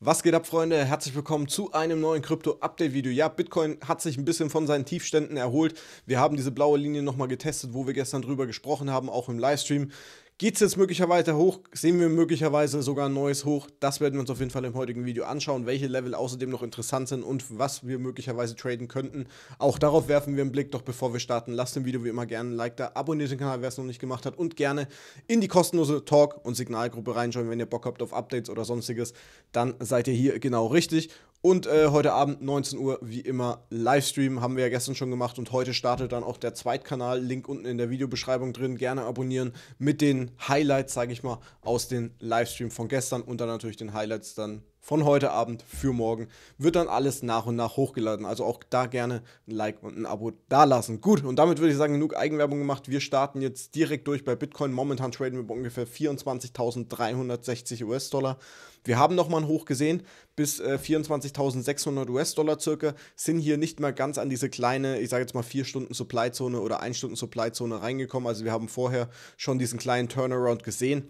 Was geht ab, Freunde? Herzlich willkommen zu einem neuen Krypto-Update-Video. Ja, Bitcoin hat sich ein bisschen von seinen Tiefständen erholt. Wir haben diese blaue Linie nochmal getestet, wo wir gestern drüber gesprochen haben, auch im Livestream. Geht es jetzt möglicherweise hoch? Sehen wir möglicherweise sogar ein neues Hoch? Das werden wir uns auf jeden Fall im heutigen Video anschauen, welche Level außerdem noch interessant sind und was wir möglicherweise traden könnten. Auch darauf werfen wir einen Blick, doch bevor wir starten, lasst dem Video wie immer gerne ein Like da, abonniert den Kanal, wer es noch nicht gemacht hat und gerne in die kostenlose Talk- und Signalgruppe reinschauen, wenn ihr Bock habt auf Updates oder sonstiges, dann seid ihr hier genau richtig. Und äh, heute Abend 19 Uhr, wie immer, Livestream. Haben wir ja gestern schon gemacht und heute startet dann auch der Zweitkanal. Link unten in der Videobeschreibung drin. Gerne abonnieren mit den Highlights, sage ich mal, aus den Livestream von gestern und dann natürlich den Highlights dann von heute Abend für morgen. Wird dann alles nach und nach hochgeladen. Also auch da gerne ein Like und ein Abo dalassen. Gut, und damit würde ich sagen, genug Eigenwerbung gemacht. Wir starten jetzt direkt durch bei Bitcoin. Momentan traden wir bei ungefähr 24.360 US-Dollar. Wir haben nochmal einen Hoch gesehen bis äh, 24.600 US-Dollar circa, sind hier nicht mehr ganz an diese kleine, ich sage jetzt mal 4-Stunden-Supply-Zone oder 1-Stunden-Supply-Zone reingekommen. Also wir haben vorher schon diesen kleinen Turnaround gesehen.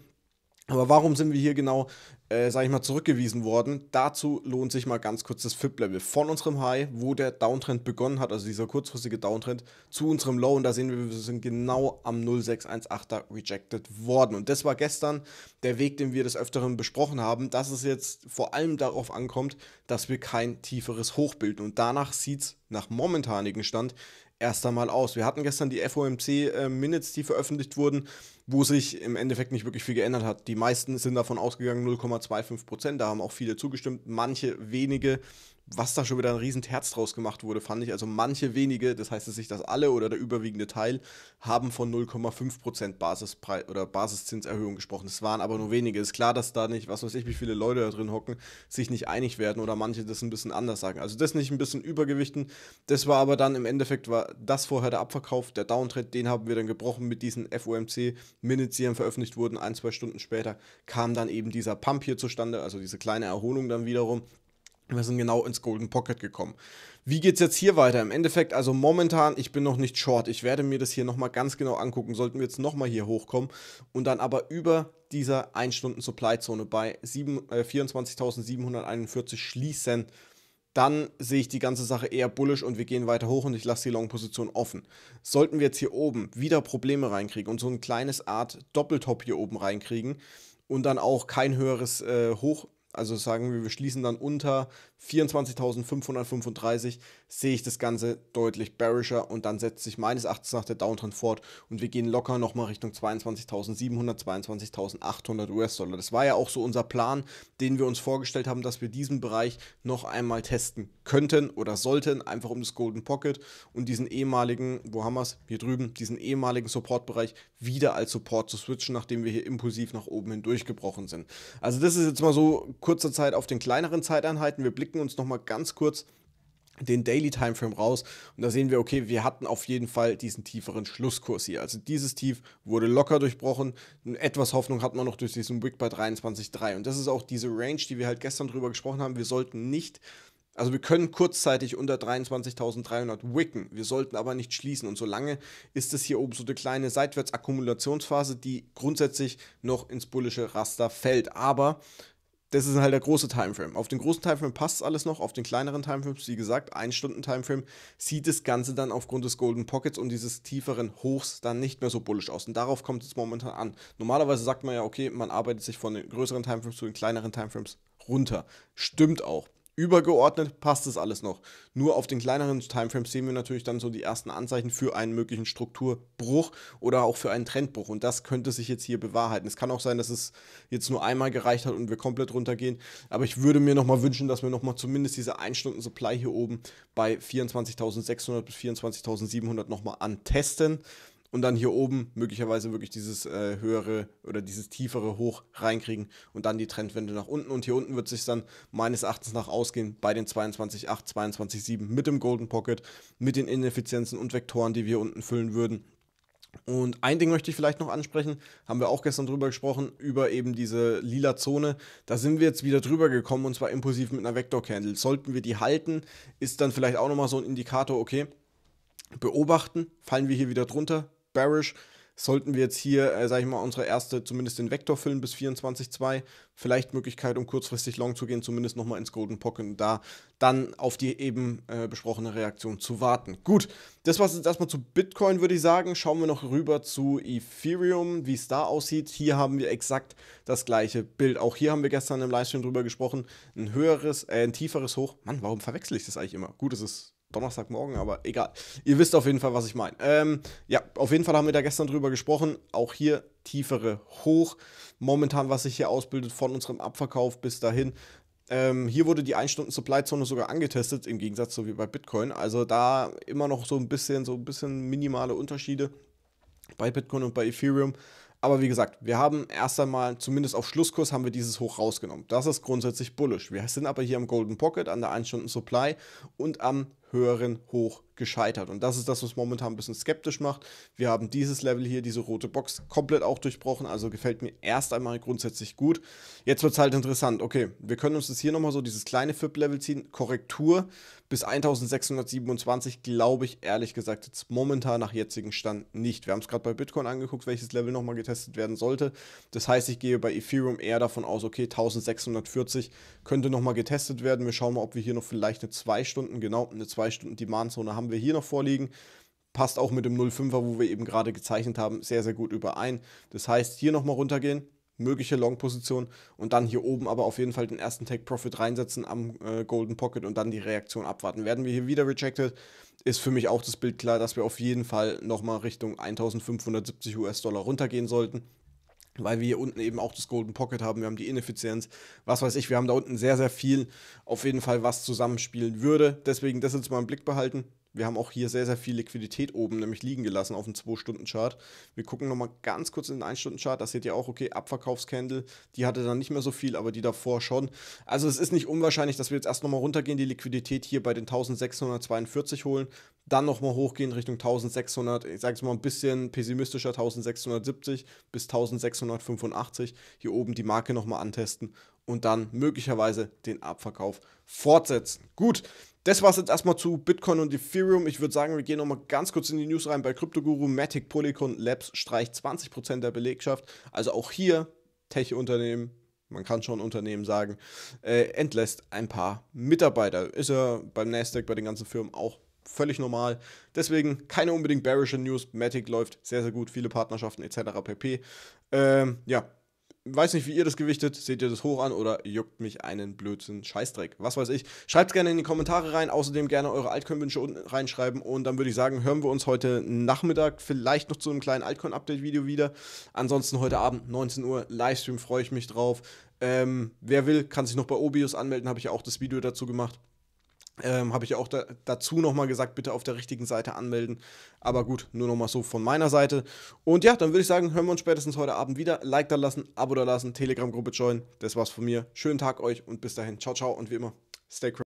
Aber warum sind wir hier genau, äh, sag ich mal, zurückgewiesen worden? Dazu lohnt sich mal ganz kurz das FIP-Level von unserem High, wo der Downtrend begonnen hat, also dieser kurzfristige Downtrend, zu unserem Low. Und da sehen wir, wir sind genau am 0618er rejected worden. Und das war gestern der Weg, den wir des Öfteren besprochen haben, dass es jetzt vor allem darauf ankommt, dass wir kein tieferes Hoch bilden. Und danach sieht es nach momentanigem Stand erst einmal aus. Wir hatten gestern die FOMC-Minutes, äh, die veröffentlicht wurden, wo sich im Endeffekt nicht wirklich viel geändert hat. Die meisten sind davon ausgegangen, 0,25 Prozent. Da haben auch viele zugestimmt, manche wenige was da schon wieder ein Riesenherz draus gemacht wurde, fand ich. Also manche wenige, das heißt es nicht, dass alle oder der überwiegende Teil, haben von 0,5% Basispreis oder Basiszinserhöhung gesprochen. Es waren aber nur wenige. Ist klar, dass da nicht, was weiß ich, wie viele Leute da drin hocken, sich nicht einig werden oder manche das ein bisschen anders sagen. Also das nicht ein bisschen übergewichten. Das war aber dann im Endeffekt, war das vorher der Abverkauf, der Downtrend, den haben wir dann gebrochen mit diesen FOMC-Minutes, die dann veröffentlicht wurden. Ein, zwei Stunden später kam dann eben dieser Pump hier zustande, also diese kleine Erholung dann wiederum. Wir sind genau ins Golden Pocket gekommen. Wie geht es jetzt hier weiter? Im Endeffekt, also momentan, ich bin noch nicht short. Ich werde mir das hier nochmal ganz genau angucken. Sollten wir jetzt nochmal hier hochkommen und dann aber über dieser 1-Stunden-Supply-Zone bei äh, 24.741 schließen, dann sehe ich die ganze Sache eher bullish und wir gehen weiter hoch und ich lasse die Long-Position offen. Sollten wir jetzt hier oben wieder Probleme reinkriegen und so ein kleines Art Doppeltop hier oben reinkriegen und dann auch kein höheres äh, Hoch also sagen wir, wir schließen dann unter, 24.535 sehe ich das Ganze deutlich bearischer und dann setzt sich meines Erachtens nach der Downtrend fort und wir gehen locker nochmal Richtung 22.700, 22.800 US-Dollar. Das war ja auch so unser Plan, den wir uns vorgestellt haben, dass wir diesen Bereich noch einmal testen könnten oder sollten, einfach um das Golden Pocket und diesen ehemaligen, wo haben wir es? Hier drüben, diesen ehemaligen Supportbereich wieder als Support zu switchen, nachdem wir hier impulsiv nach oben hindurchgebrochen sind. Also das ist jetzt mal so kurzer Zeit auf den kleineren Zeiteinheiten. Wir blicken picken uns nochmal ganz kurz den Daily Timeframe raus und da sehen wir, okay, wir hatten auf jeden Fall diesen tieferen Schlusskurs hier. Also dieses Tief wurde locker durchbrochen. Etwas Hoffnung hat man noch durch diesen Wick bei 23,3 und das ist auch diese Range, die wir halt gestern drüber gesprochen haben. Wir sollten nicht also wir können kurzzeitig unter 23.300 wicken, wir sollten aber nicht schließen. Und solange ist es hier oben so eine kleine Seitwärtsakkumulationsphase, die grundsätzlich noch ins bullische Raster fällt. Aber das ist halt der große Timeframe. Auf den großen Timeframe passt alles noch, auf den kleineren Timeframes, wie gesagt, ein Stunden Timeframe, sieht das Ganze dann aufgrund des Golden Pockets und dieses tieferen Hochs dann nicht mehr so bullisch aus. Und darauf kommt es momentan an. Normalerweise sagt man ja, okay, man arbeitet sich von den größeren Timeframes zu den kleineren Timeframes runter. Stimmt auch übergeordnet passt es alles noch. Nur auf den kleineren Timeframes sehen wir natürlich dann so die ersten Anzeichen für einen möglichen Strukturbruch oder auch für einen Trendbruch. Und das könnte sich jetzt hier bewahrheiten. Es kann auch sein, dass es jetzt nur einmal gereicht hat und wir komplett runtergehen. Aber ich würde mir nochmal wünschen, dass wir nochmal zumindest diese 1-Stunden-Supply hier oben bei 24.600 bis 24.700 nochmal antesten und dann hier oben möglicherweise wirklich dieses äh, höhere oder dieses tiefere Hoch reinkriegen und dann die Trendwende nach unten. Und hier unten wird sich dann meines Erachtens nach ausgehen bei den 22,8, 22,7 mit dem Golden Pocket, mit den Ineffizienzen und Vektoren, die wir unten füllen würden. Und ein Ding möchte ich vielleicht noch ansprechen, haben wir auch gestern drüber gesprochen, über eben diese lila Zone. Da sind wir jetzt wieder drüber gekommen und zwar impulsiv mit einer Vector Candle. Sollten wir die halten, ist dann vielleicht auch nochmal so ein Indikator, okay, beobachten, fallen wir hier wieder drunter, bearish. Sollten wir jetzt hier, äh, sage ich mal, unsere erste, zumindest den Vektor füllen bis 24,2, vielleicht Möglichkeit, um kurzfristig long zu gehen, zumindest nochmal ins Golden Pocket und da dann auf die eben äh, besprochene Reaktion zu warten. Gut, das war es jetzt erstmal zu Bitcoin, würde ich sagen. Schauen wir noch rüber zu Ethereum, wie es da aussieht. Hier haben wir exakt das gleiche Bild. Auch hier haben wir gestern im Livestream drüber gesprochen. Ein höheres, äh, ein tieferes Hoch. Mann, warum verwechsel ich das eigentlich immer? Gut, es ist Donnerstagmorgen, aber egal. Ihr wisst auf jeden Fall, was ich meine. Ähm, ja, auf jeden Fall haben wir da gestern drüber gesprochen. Auch hier tiefere hoch. Momentan, was sich hier ausbildet von unserem Abverkauf bis dahin. Ähm, hier wurde die 1-Stunden-Supply-Zone sogar angetestet, im Gegensatz so wie bei Bitcoin. Also da immer noch so ein bisschen, so ein bisschen minimale Unterschiede bei Bitcoin und bei Ethereum. Aber wie gesagt, wir haben erst einmal, zumindest auf Schlusskurs, haben wir dieses Hoch rausgenommen. Das ist grundsätzlich bullisch. Wir sind aber hier am Golden Pocket, an der 1-Stunden-Supply und am höheren hoch gescheitert. Und das ist das, was momentan ein bisschen skeptisch macht. Wir haben dieses Level hier, diese rote Box, komplett auch durchbrochen. Also gefällt mir erst einmal grundsätzlich gut. Jetzt wird es halt interessant. Okay, wir können uns das hier nochmal so, dieses kleine FIP-Level ziehen. Korrektur bis 1627 glaube ich ehrlich gesagt jetzt momentan nach jetzigem Stand nicht. Wir haben es gerade bei Bitcoin angeguckt, welches Level nochmal getestet werden sollte. Das heißt, ich gehe bei Ethereum eher davon aus, okay, 1640 könnte nochmal getestet werden. Wir schauen mal, ob wir hier noch vielleicht eine 2 Stunden, genau, eine 2 zwei Stunden Demand-Zone haben wir hier noch vorliegen. Passt auch mit dem 05er, wo wir eben gerade gezeichnet haben, sehr, sehr gut überein. Das heißt, hier nochmal runtergehen, mögliche Long-Position und dann hier oben aber auf jeden Fall den ersten Take-Profit reinsetzen am äh, Golden Pocket und dann die Reaktion abwarten. Werden wir hier wieder rejected, ist für mich auch das Bild klar, dass wir auf jeden Fall nochmal Richtung 1570 US-Dollar runtergehen sollten weil wir hier unten eben auch das Golden Pocket haben, wir haben die Ineffizienz, was weiß ich, wir haben da unten sehr, sehr viel auf jeden Fall, was zusammenspielen würde. Deswegen das jetzt mal im Blick behalten. Wir haben auch hier sehr, sehr viel Liquidität oben, nämlich liegen gelassen auf dem 2-Stunden-Chart. Wir gucken nochmal ganz kurz in den 1-Stunden-Chart. Da seht ihr auch, okay, Abverkaufscandle, die hatte dann nicht mehr so viel, aber die davor schon. Also es ist nicht unwahrscheinlich, dass wir jetzt erst nochmal runtergehen, die Liquidität hier bei den 1642 holen, dann nochmal hochgehen Richtung 1600, ich sage es mal ein bisschen pessimistischer, 1670 bis 1685. Hier oben die Marke nochmal antesten und dann möglicherweise den Abverkauf fortsetzen. Gut, das war es jetzt erstmal zu Bitcoin und Ethereum. Ich würde sagen, wir gehen nochmal ganz kurz in die News rein. Bei Kryptoguru Matic, Polycon Labs streicht 20% der Belegschaft. Also auch hier Tech-Unternehmen, man kann schon Unternehmen sagen, äh, entlässt ein paar Mitarbeiter. Ist ja beim Nasdaq, bei den ganzen Firmen auch völlig normal. Deswegen keine unbedingt bearische News. Matic läuft sehr, sehr gut, viele Partnerschaften etc. pp. Ähm, ja, weiß nicht, wie ihr das gewichtet. Seht ihr das hoch an oder juckt mich einen Blödsinn Scheißdreck? Was weiß ich. Schreibt gerne in die Kommentare rein. Außerdem gerne eure Altcoin-Wünsche unten reinschreiben. Und dann würde ich sagen, hören wir uns heute Nachmittag vielleicht noch zu einem kleinen Altcoin-Update-Video wieder. Ansonsten heute Abend 19 Uhr Livestream freue ich mich drauf. Ähm, wer will, kann sich noch bei Obius anmelden. Habe ich auch das Video dazu gemacht. Ähm, Habe ich auch da, dazu nochmal gesagt, bitte auf der richtigen Seite anmelden. Aber gut, nur nochmal so von meiner Seite. Und ja, dann würde ich sagen, hören wir uns spätestens heute Abend wieder. Like da lassen, Abo da lassen, Telegram-Gruppe joinen. Das war's von mir. Schönen Tag euch und bis dahin. Ciao, ciao und wie immer, stay crazy.